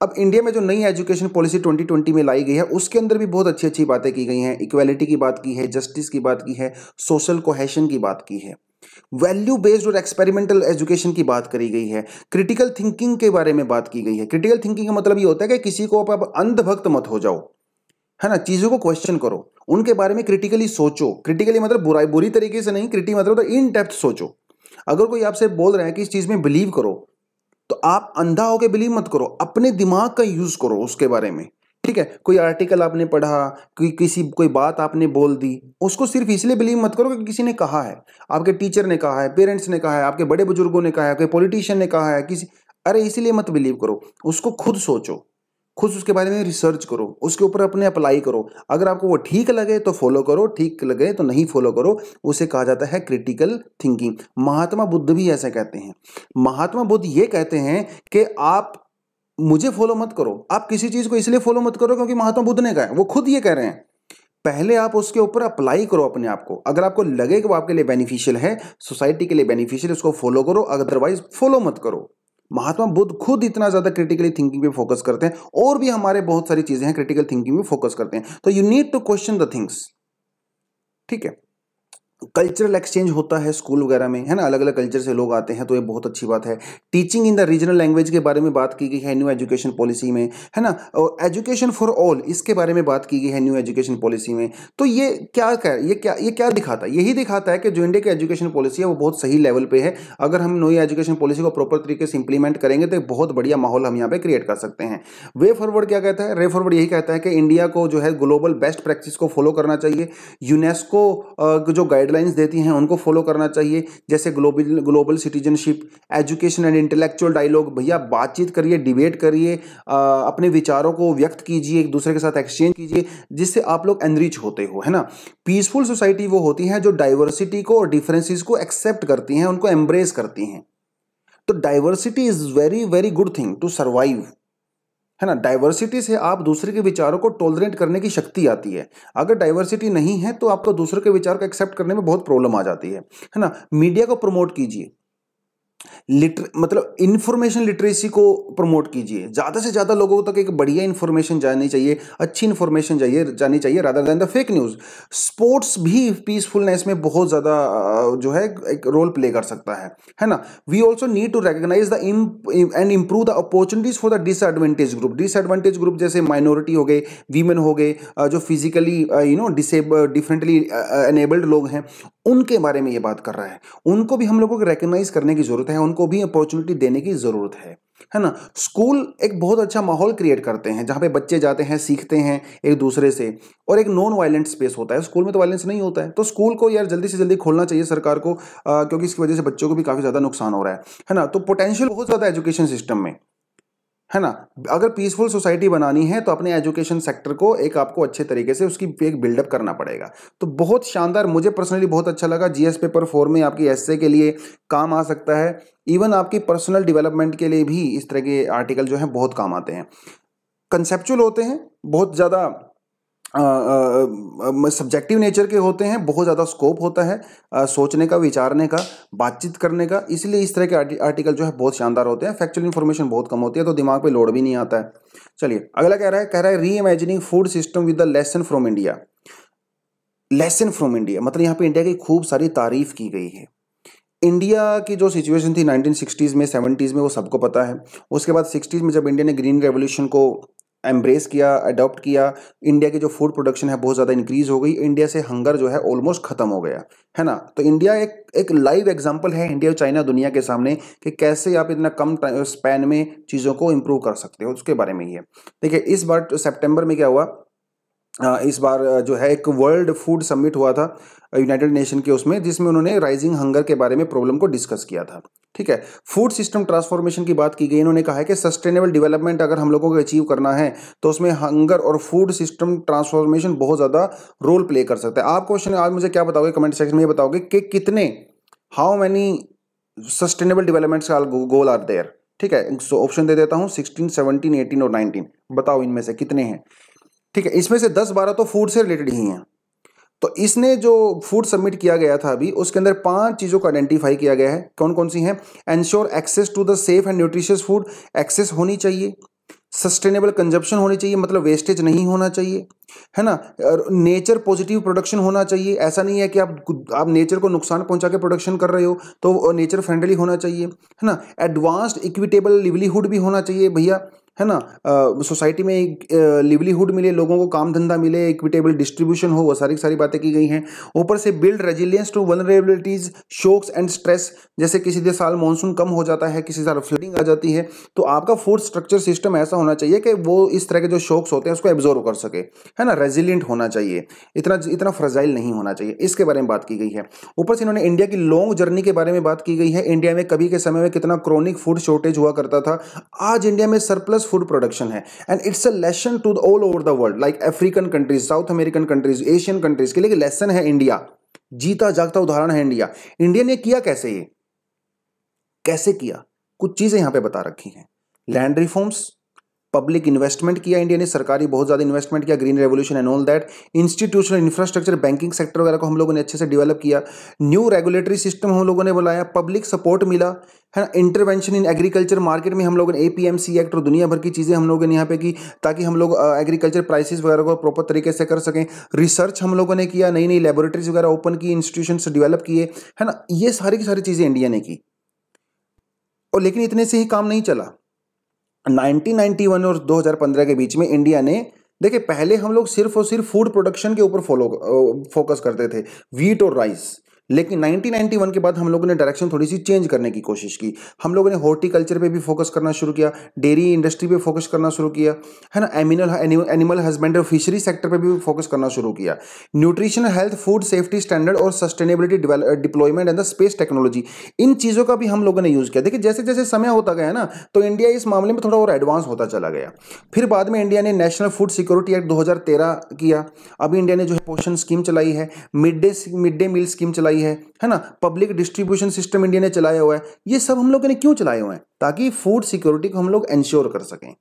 अब इंडिया में जो नई एजुकेशन पॉलिसी 2020 में लाई गई है उसके अंदर भी बहुत अच्छी अच्छी बातें की गई हैं इक्वालिटी की बात की है जस्टिस की बात की है सोशल कोहेशन की बात की है वैल्यू बेस्ड और एक्सपेरिमेंटल एजुकेशन की बात करी गई है क्रिटिकल थिंकिंग के बारे में बात की गई है क्रिटिकल थिंकिंग का मतलब ये होता है कि किसी को आप अंधभक्त मत हो जाओ है ना चीज़ों को क्वेश्चन करो उनके बारे में क्रिटिकली सोचो क्रिटिकली मतलब बुराई बुरी तरीके से नहीं क्रिटिक मतलब तो इन डेप्थ सोचो अगर कोई आपसे बोल रहा है कि इस चीज़ में बिलीव करो तो आप अंधा होकर बिलीव मत करो अपने दिमाग का यूज़ करो उसके बारे में ठीक है कोई आर्टिकल आपने पढ़ा कोई किसी कोई बात आपने बोल दी उसको सिर्फ इसलिए बिलीव मत करो कि किसी ने कहा है आपके टीचर ने कहा है पेरेंट्स ने कहा है आपके बड़े बुजुर्गों ने कहा है कोई पॉलिटिशियन ने कहा है किसी अरे इसीलिए मत बिलीव करो उसको खुद सोचो खुद उसके बारे में रिसर्च करो उसके ऊपर अपने अप्लाई करो अगर आपको वो ठीक लगे तो फॉलो करो ठीक लगे तो नहीं फॉलो करो उसे कहा जाता है क्रिटिकल थिंकिंग महात्मा बुद्ध भी ऐसा कहते हैं महात्मा बुद्ध ये कहते हैं कि आप मुझे फॉलो मत करो आप किसी चीज़ को इसलिए फॉलो मत करो क्योंकि महात्मा बुद्ध ने कहा है वो खुद ये कह रहे हैं पहले आप उसके ऊपर अप्लाई करो अपने आप को अगर आपको लगे कि वो आपके लिए बेनिफिशियल है सोसाइटी के लिए बेनिफिशियल उसको फॉलो करो अदरवाइज फॉलो मत करो महात्मा बुद्ध खुद इतना ज़्यादा क्रिटिकली थिंकिंग पे फोकस करते हैं और भी हमारे बहुत सारी चीज़ें हैं क्रिटिकल थिंकिंग में फोकस करते हैं तो you need to question the things ठीक है कल्चरल एक्सचेंज होता है स्कूल वगैरह में है ना अलग अलग कल्चर से लोग आते हैं तो ये बहुत अच्छी बात है teaching in the regional language के बारे में बात की गई है न्यू एजुकेशन पॉलिसी में है ना और एजुकेशन फॉर ऑल इसके बारे में बात की गई है न्यू एजुकेशन पॉलिसी में तो ये क्या कह ये क्या ये क्या दिखाता है यही दिखाता है कि जो इंडिया की एजुकेशन पॉलिसी है वो बहुत सही लेवल पर है अगर हम नई एजुकेशन पॉलिसी को प्रॉपर तरीके से इंप्लीमेंट करेंगे तो बहुत बढ़िया माहौल हम यहाँ पर क्रिएट कर सकते हैं वे फॉरवर्ड क्या कहता है रे फॉरवर्ड यही कहता है कि इंडिया को जो है ग्लोबल बेस्ट प्रैक्टिस को फॉलो करना चाहिए यूनेस्को जो गाइड गाइडलाइंस देती हैं उनको फॉलो करना चाहिए जैसे global global citizenship education and intellectual dialogue भैया बातचीत करिए डिबेट करिए अपने विचारों को व्यक्त कीजिए एक दूसरे के साथ एक्सचेंज कीजिए जिससे आप लोग एनरिच होते हो है ना पीसफुल सोसाइटी वो होती है जो डाइवर्सिटी को और डिफरेंसिस को एक्सेप्ट करती हैं उनको एम्ब्रेस करती हैं तो diversity is very very good thing to survive है ना डाइवर्सिटी से आप दूसरे के विचारों को टॉलरेट करने की शक्ति आती है अगर डाइवर्सिटी नहीं है तो आपको दूसरे के विचार को एक्सेप्ट करने में बहुत प्रॉब्लम आ जाती है है ना मीडिया को प्रमोट कीजिए लिटर मतलब इन्फॉर्मेशन लिटरेसी को प्रमोट कीजिए ज़्यादा से ज़्यादा लोगों तक एक बढ़िया इन्फॉर्मेशन जानी चाहिए अच्छी इन्फॉर्मेशन चाहिए जानी चाहिए rather than the fake news sports भी पीसफुलनेस में बहुत ज़्यादा जो है एक रोल प्ले कर सकता है है ना we also need to recognise the and improve the opportunities for the disadvantage group disadvantage group जैसे माइनॉरिटी हो गए वीमेन हो गए जो physically you know disable differently enabled लोग हैं उनके बारे में ये बात कर रहा है उनको भी हम लोगों को रेकग्नाइज करने की ज़रूरत है हैं उनको भी अपॉर्चुनिटी देने की ज़रूरत है है ना स्कूल एक बहुत अच्छा माहौल क्रिएट करते हैं जहाँ पे बच्चे जाते हैं सीखते हैं एक दूसरे से और एक नॉन वायलेंट स्पेस होता है स्कूल में तो वायलेंस नहीं होता है तो स्कूल को यार जल्दी से जल्दी खोलना चाहिए सरकार को आ, क्योंकि इसकी वजह से बच्चों को भी काफ़ी ज़्यादा नुकसान हो रहा है है ना तो पोटेंशियल बहुत ज़्यादा एजुकेशन सिस्टम में है ना अगर पीसफुल सोसाइटी बनानी है तो अपने एजुकेशन सेक्टर को एक आपको अच्छे तरीके से उसकी एक बिल्डअप करना पड़ेगा तो बहुत शानदार मुझे पर्सनली बहुत अच्छा लगा जीएस पेपर फोर में आपकी एस के लिए काम आ सकता है इवन आपकी पर्सनल डेवलपमेंट के लिए भी इस तरह के आर्टिकल जो हैं बहुत काम आते हैं कंसेप्चुअल होते हैं बहुत ज़्यादा सब्जेक्टिव नेचर के होते हैं बहुत ज़्यादा स्कोप होता है आ, सोचने का विचारने का बातचीत करने का इसलिए इस तरह के आर्टि, आर्टिकल जो है बहुत शानदार होते हैं फैक्चुअल इन्फॉर्मेशन बहुत कम होती है तो दिमाग पे लोड भी नहीं आता है चलिए अगला कह रहा है कह रहा है reimagining food system with the lesson from India lesson from India मतलब यहाँ पर इंडिया की खूब सारी तारीफ की गई है इंडिया की जो सिचुएशन थी नाइनटीन में सेवेंटीज़ में वो सबको पता है उसके बाद सिक्सटीज़ में जब इंडिया ने ग्रीन रेवोल्यूशन को एम्ब्रेस किया अडोप्ट किया इंडिया की जो फूड प्रोडक्शन है बहुत ज़्यादा इंक्रीज हो गई इंडिया से हंगर जो है ऑलमोस्ट ख़त्म हो गया है ना तो इंडिया एक एक लाइव एग्जाम्पल है इंडिया और चाइना दुनिया के सामने कि कैसे आप इतना कम स्पैन में चीज़ों को इम्प्रूव कर सकते हो उसके बारे में ही है देखिए इस बार सेप्टेम्बर तो में क्या हुआ इस बार जो है एक वर्ल्ड फूड समिट हुआ था यूनाइटेड नेशन के उसमें जिसमें उन्होंने राइजिंग हंगर के बारे में प्रॉब्लम को डिस्कस किया था ठीक है फूड सिस्टम ट्रांसफॉर्मेशन की बात की गई इन्होंने कहा है कि सस्टेनेबल डेवलपमेंट अगर हम लोगों को अचीव करना है तो उसमें हंगर और फूड सिस्टम ट्रांसफॉर्मेशन बहुत ज़्यादा रोल प्ले कर सकता है आप क्वेश्चन आज मुझे क्या बताओगे कमेंट सेक्शन में ये बताओगे कि कितने हाउ मैनी सस्टेनेबल डेवलपमेंट्स का गोल आर देयर ठीक है ऑप्शन ऑप्शन दे देता हूँ सिक्सटीन सेवनटीन एटीन और नाइनटीन बताओ इनमें से कितने हैं ठीक है इसमें से दस बारह तो फूड से रिलेटेड ही हैं तो इसने जो फूड सबमिट किया गया था अभी उसके अंदर पांच चीज़ों को आइडेंटिफाई किया गया है कौन कौन सी हैं ensure access to the safe and nutritious food access होनी चाहिए सस्टेनेबल कंजप्शन होनी चाहिए मतलब वेस्टेज नहीं होना चाहिए है ना नेचर पॉजिटिव प्रोडक्शन होना चाहिए ऐसा नहीं है कि आप आप नेचर को नुकसान पहुंचा के प्रोडक्शन कर रहे हो तो नेचर फ्रेंडली होना चाहिए है ना एडवांस्ड इक्विटेबल लिवलीहुड भी होना चाहिए भैया है ना सोसाइटी में एक लिवलीहुड मिले लोगों को काम धंधा मिले इक्विटेबल डिस्ट्रीब्यूशन हो वो सारी सारी बातें की गई हैं ऊपर से build resilience to vulnerabilities shocks and stress जैसे किसी दिन साल मानसून कम हो जाता है किसी साल फ्लडिंग आ जाती है तो आपका फूड स्ट्रक्चर सिस्टम ऐसा होना चाहिए कि वो इस तरह के जो शोक्स होते हैं उसको एब्जॉर्व कर सके है ना रेजिलियंट होना चाहिए इतना इतना फ्रजाइल नहीं होना चाहिए इसके बारे में बात की गई है ऊपर से इन्होंने इंडिया की लॉन्ग जर्नी के बारे में बात की गई है इंडिया में कभी के समय में कितना क्रॉनिक फूड शॉर्टेज हुआ करता था आज इंडिया में सरप्लस continuous food production है and it's a lesson to all over the world like African countries South American countries Asian countries के लिए लेसन है इंडिया जीता जागता उदाहरण है इंडिया इंडिया ने किया कैसे ये कैसे किया कुछ चीजें यहां पे बता रखी हैं लैंड रिफॉर्म्स पब्लिक इन्वेस्टमेंट किया इंडिया ने सरकारी बहुत ज़्यादा इन्वेस्टमेंट किया green revolution and all that institutional infrastructure banking sector वगैरह को हम लोगों ने अच्छे से डेवलप किया न्यू रेगुलेटरी सिस्टम हम लोगों ने बुलाया पब्लिक सपोर्ट मिला है ना इंटरवेंशन इन एग्रीकल्चर मार्केट में हम लोगों ने A P M C act और दुनिया भर की चीज़ें हम लोगों ने यहाँ पे की ताकि हम लोग एग्रीकल्चर प्राइसेस वगैरह को प्रॉपर तरीके से कर सकें रिसर्च हम लोगों ने किया नई नई लेबोरेटरीज वगैरह ओपन की इंस्टीट्यूशन डेवलप किए है ना ये सारी की सारी चीज़ें इंडिया ने की और लेकिन इतने से ही काम नहीं चला 1991 और 2015 के बीच में इंडिया ने देखिए पहले हम लोग सिर्फ और सिर्फ फूड प्रोडक्शन के ऊपर फॉलो फोकस करते थे वीट और राइस लेकिन 1991 के बाद हम लोगों ने डायरेक्शन थोड़ी सी चेंज करने की कोशिश की हम लोगों ने हॉर्टिकल्चर पे भी फोकस करना शुरू किया डेयरी इंडस्ट्री पे फोकस करना शुरू किया है ना animal animal husbandry fishery sector पे भी फोकस करना शुरू किया nutrition health food safety standard और sustainability deployment and the space technology इन चीज़ों का भी हम लोगों ने यूज़ किया देखिए जैसे जैसे समय होता गया ना तो इंडिया इस मामले में थोड़ा और एडवांस होता चला गया फिर बाद में इंडिया ने नेशनल फूड सिक्योरिटी एक्ट दो किया अभी इंडिया ने जो है पोषण स्कीम चलाई है mid day mid day meal scheme चलाई चलाई है है ना पब्लिक डिस्ट्रीब्यूशन सिस्टम इंडिया ने चलाया हुआ है ये सब हम लोगों ने क्यों चलाए हुए हैं ताकि फूड सिक्योरिटी को हम लोग एंश्योर कर सकें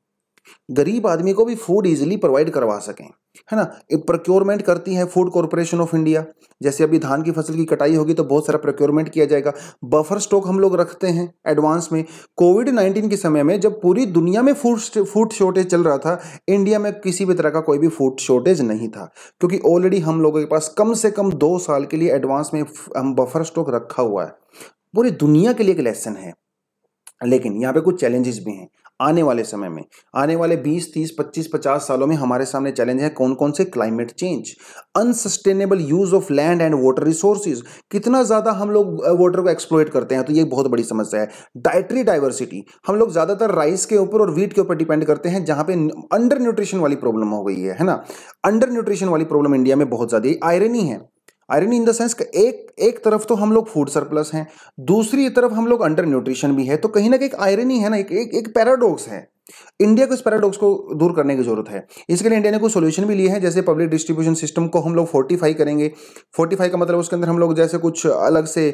गरीब आदमी को भी फूड इजीली प्रोवाइड करवा सकें है ना प्रोक्योरमेंट करती है फूड कॉरपोरेशन ऑफ इंडिया जैसे अभी धान की फसल की कटाई होगी तो बहुत सारा प्रोक्योरमेंट किया जाएगा बफर स्टॉक हम लोग रखते हैं एडवांस में कोविड नाइन्टीन के समय में जब पूरी दुनिया में फूड फूड शॉर्टेज चल रहा था इंडिया में किसी भी तरह का कोई भी फूड शॉर्टेज नहीं था क्योंकि ऑलरेडी हम लोगों के पास कम से कम दो साल के लिए एडवांस में हम बफर स्टॉक रखा हुआ है पूरी दुनिया के लिए एक लेसन है लेकिन यहाँ पे कुछ चैलेंजेस भी हैं आने वाले समय में आने वाले 20, 30, 25, 50 सालों में हमारे सामने चैलेंज है कौन कौन से climate change unsustainable use of land and water resources कितना ज़्यादा हम लोग वाटर को एक्सप्लोइट करते हैं तो ये बहुत बड़ी समस्या है डायट्री डाइवर्सिटी हम लोग ज़्यादातर राइस के ऊपर और वीट के ऊपर डिपेंड करते हैं जहां पे अंडर न्यूट्रिशन वाली प्रॉब्लम हो गई है है ना अंडर न्यूट्रिशन वाली प्रॉब्लम इंडिया में बहुत ज़्यादा आयरनी है आयरन इन द सेंस एक एक तरफ तो हम लोग फूड सरप्लस हैं दूसरी तरफ हम लोग अंडर न्यूट्रिशन भी है तो कहीं ना कहीं आयरन ही है ना एक एक, एक पैराडॉक्स है इंडिया को इस पैराडॉक्स को दूर करने की जरूरत है इसके लिए इंडिया ने कुछ सोल्यूशन भी लिए हैं जैसे पब्लिक डिस्ट्रीब्यूशन सिस्टम को हम लोग फोर्टिफाई करेंगे फोर्टिफाई का मतलब उसके अंदर हम लोग जैसे कुछ अलग से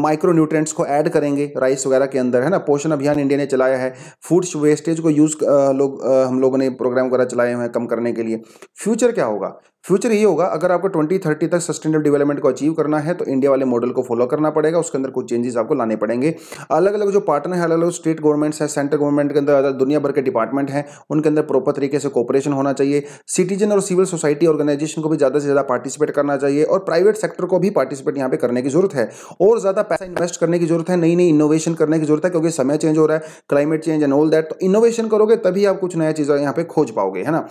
माइक्रो न्यूट्रेंट्स को ऐड करेंगे राइस वगैरह के अंदर है ना पोषण अभियान इंडिया ने चलाया है फूड वेस्टेज को यूज़ लोग हम लोगों ने प्रोग्राम वगैरह चलाए हुए हैं कम करने के लिए फ्यूचर क्या होगा फ्यूचर ये होगा अगर आपको 2030 तक सस्टेनेबल डेवलपमेंट को अचीव करना है तो इंडिया वाले मॉडल को फॉलो करना पड़ेगा उसके अंदर कुछ चेंजेस आपको लाने पड़ेंगे अलग अलग जो पार्टनर है अलग अलग स्टेट गवर्नमेंट्स है सेंट्रल गवर्नमेंट के अंदर दुनिया भर के डिपार्टमेंट हैं उनके अंदर प्रॉपर तरीके से कॉपरेशन होना चाहिए सिटीजन और सिविल सोसाइटी ऑर्गेनाइजेशन को भी ज़्यादा से ज़्यादा पार्टिसिपेट करना चाहिए और प्राइवेट सेक्टर को भी पार्टिसिपेट यहाँ पे करने की जरूरत है और ज़्यादा पैसा इन्वेस्ट करने की जरूरत है नई नई इनोवेशन करने की जरूरत है क्योंकि समय चेंज हो रहा है climate change and all that तो इनोवेशन करोगे तभी आप कुछ नया चीज़ यहाँ पे खोज पाओगे है ना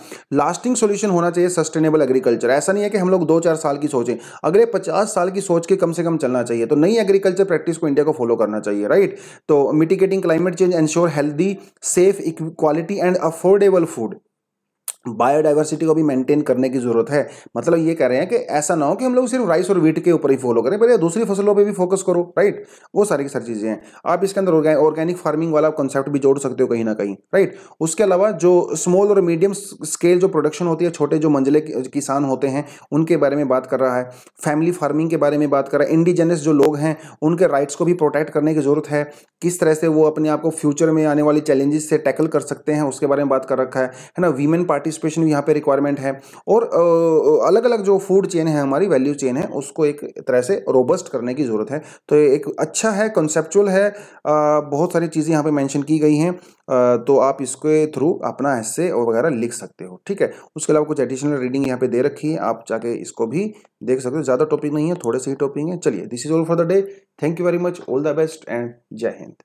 लास्टिंग सोल्यूशन होना चाहिए सस्टेनेबल एग्री एग्रीकल्चर ऐसा नहीं है कि हम लोग दो चार साल की सोचें अगले पचास साल की सोच के कम से कम चलना चाहिए तो नई एग्रीकल्चर प्रैक्टिस को इंडिया को फॉलो करना चाहिए राइट तो mitigating climate change ensure healthy safe quality and affordable food biodiversity को भी मेंटेन करने की जरूरत है मतलब ये कह रहे हैं कि ऐसा ना हो कि हम लोग सिर्फ राइस और वीट के ऊपर ही फॉलो करें पर दूसरी फसलों पे भी फोकस करो राइट वो सारी की सारी चीज़ें हैं आप इसके अंदर ऑर्गेनिक फार्मिंग वाला कॉन्सेप्ट भी जोड़ सकते हो कहीं ना कहीं राइट उसके अलावा जो स्मॉल और मीडियम स्केल जो प्रोडक्शन होती है छोटे जो मंजिले किसान होते हैं उनके बारे में बात कर रहा है फैमिली फार्मिंग के बारे में बात कर रहा है इंडिजेनस जो लोग हैं उनके राइट्स को भी प्रोटेक्ट करने की ज़रूरत है किस तरह से वो अपने आप को फ्यूचर में आने वाली चैलेंजेस से टैकल कर सकते हैं उसके बारे में बात कर रखा है ना वीमेन पार्टी पार्टिसिपेशन भी यहाँ पे रिक्वायरमेंट है और अलग अलग जो फूड चेन है हमारी वैल्यू चेन है उसको एक तरह से रोबस्ट करने की ज़रूरत है तो एक अच्छा है कंसेप्चुअल है बहुत सारी चीज़ें यहाँ पे मेंशन की गई हैं तो आप इसके थ्रू अपना हिस्से और वगैरह लिख सकते हो ठीक है उसके अलावा कुछ एडिशनल रीडिंग यहाँ पे दे रखी है आप जाके इसको भी देख सकते हो ज़्यादा टॉपिक नहीं है थोड़े से ही टॉपिक हैं चलिए this is all for the day thank you very much all the best and जय हिंद